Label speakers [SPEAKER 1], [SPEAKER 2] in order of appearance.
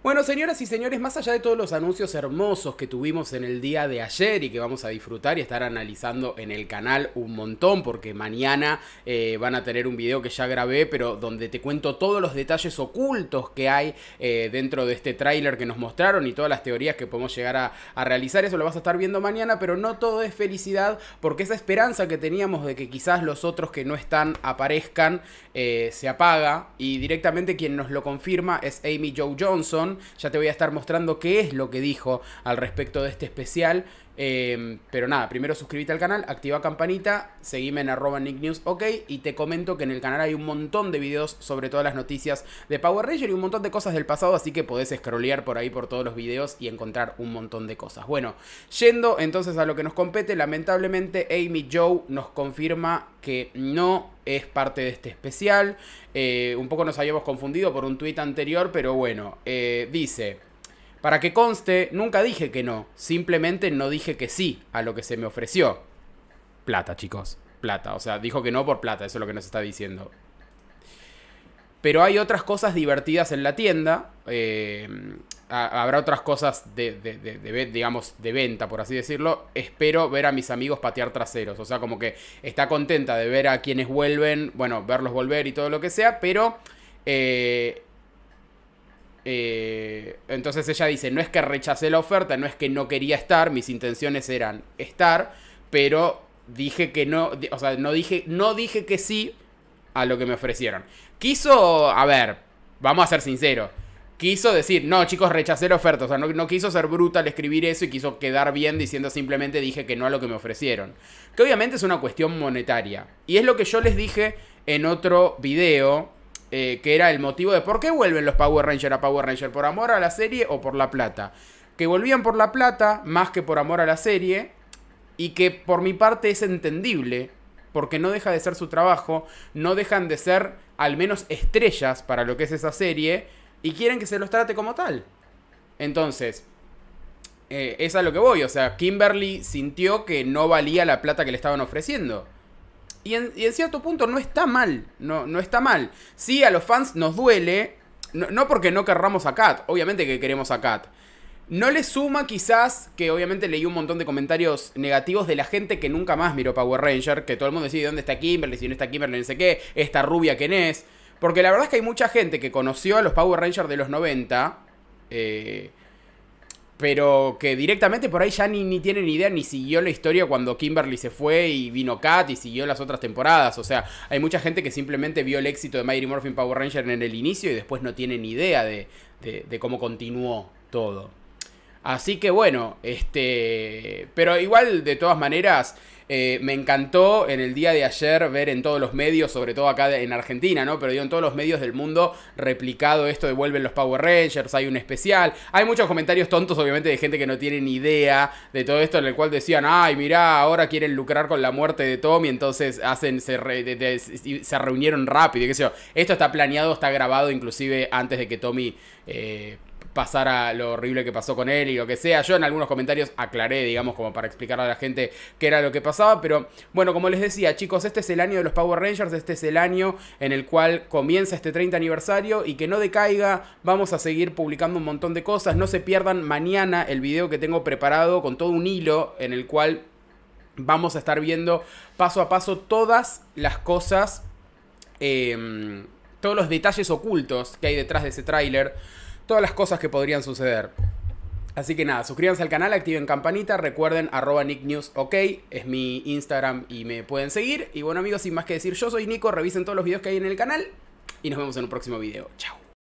[SPEAKER 1] Bueno, señoras y señores, más allá de todos los anuncios hermosos que tuvimos en el día de ayer y que vamos a disfrutar y estar analizando en el canal un montón, porque mañana eh, van a tener un video que ya grabé, pero donde te cuento todos los detalles ocultos que hay eh, dentro de este tráiler que nos mostraron y todas las teorías que podemos llegar a, realizar. Eso lo vas a estar viendo mañana, pero no todo es felicidad, porque esa esperanza que teníamos de que quizás los otros que no están aparezcan eh, se apaga y directamente quien nos lo confirma es Amy Joe Johnson ya te voy a estar mostrando qué es lo que dijo al respecto de este especial. Em, pero nada, primero suscríbete al canal, activa campanita, seguime en arroba Nick News, ok, y te comento que en el canal hay un montón de videos sobre todas las noticias de Power Ranger y un montón de cosas del pasado, así que podés scrollear por ahí por todos los videos y encontrar un montón de cosas. Bueno, yendo entonces a lo que nos compete, lamentablemente Amy Joe nos confirma que no es parte de este especial. Eh, un poco nos habíamos confundido por un tuit anterior, pero bueno, eh, dice... Para que conste, nunca dije que no, simplemente no dije que sí a lo que se me ofreció. Plata, chicos, plata. O sea, dijo que no por plata, eso es lo que nos está diciendo. Pero hay otras cosas divertidas en la tienda. Eh, habrá otras cosas de, digamos, de venta, por así decirlo. Espero ver a mis amigos patear traseros. O sea, como que está contenta de ver a quienes vuelven, bueno, verlos volver y todo lo que sea, pero... Eh, eh, entonces ella dice, no es que rechacé la oferta, no es que no quería estar, mis intenciones eran estar, pero dije que no, o sea, no dije, no dije que sí a lo que me ofrecieron. Quiso, a ver, vamos a ser sinceros, quiso decir, no chicos, rechacé la oferta, o sea, no, quiso ser bruta al escribir eso y quiso quedar bien diciendo simplemente dije que no a lo que me ofrecieron. Que obviamente es una cuestión monetaria. Y es lo que yo les dije en otro video, eh, que era el motivo de por qué vuelven los Power Rangers a Power Rangers. por amor a la serie o por la plata. Que volvían por la plata más que por amor a la serie y que por mi parte es entendible, porque no deja de ser su trabajo, no dejan de ser al menos estrellas para lo que es esa serie y quieren que se los trate como tal. Entonces, eh, es a lo que voy. O sea, Kimberly sintió que no valía la plata que le estaban ofreciendo. Y en, cierto punto no está mal. No, no está mal. Sí, a los fans nos duele. No, no, porque no querramos a Kat. Obviamente que queremos a Kat. No le suma quizás que obviamente leí un montón de comentarios negativos de la gente que nunca más miró Power Ranger, que todo el mundo decide dónde está Kimberly, si no está Kimberly, no sé qué, esta rubia quién es. Porque la verdad es que hay mucha gente que conoció a los Power Rangers de los 90, eh, pero que directamente por ahí ya ni, ni tienen idea, ni siguió la historia cuando Kimberly se fue y vino Kat y siguió las otras temporadas. O sea, hay mucha gente que simplemente vio el éxito de Mighty Morphin Power Ranger en el inicio y después no tiene ni idea de cómo continuó todo. Así que bueno, este, pero igual de todas maneras eh, me encantó en el día de ayer ver en todos los medios, sobre todo acá en Argentina, ¿no? Pero digo, en todos los medios del mundo replicado esto devuelven los Power Rangers, hay un especial, hay muchos comentarios tontos obviamente de gente que no tiene ni idea de todo esto, en el cual decían, ay, mirá, ahora quieren lucrar con la muerte de Tommy, entonces hacen, se, reunieron rápido, qué sé yo. Esto está planeado, está grabado inclusive antes de que Tommy... Eh, Pasar a lo horrible que pasó con él y lo que sea. Yo en algunos comentarios aclaré, digamos, como para explicar a la gente qué era lo que pasaba, pero bueno, como les decía, chicos, este es el año de los Power Rangers, este es el año en el cual comienza este 30 aniversario y que no decaiga, vamos a seguir publicando un montón de cosas, no se pierdan mañana el video que tengo preparado con todo un hilo en el cual vamos a estar viendo paso a paso todas las cosas, em, todos los detalles ocultos que hay detrás de ese tráiler todas las cosas que podrían suceder. Así que nada, suscríbanse al canal, activen campanita, recuerden arroba nicknewsok, ok. es mi Instagram y me pueden seguir. Y bueno amigos, sin más que decir, yo soy Nico, revisen todos los videos que hay en el canal y nos vemos en un próximo video. Chao.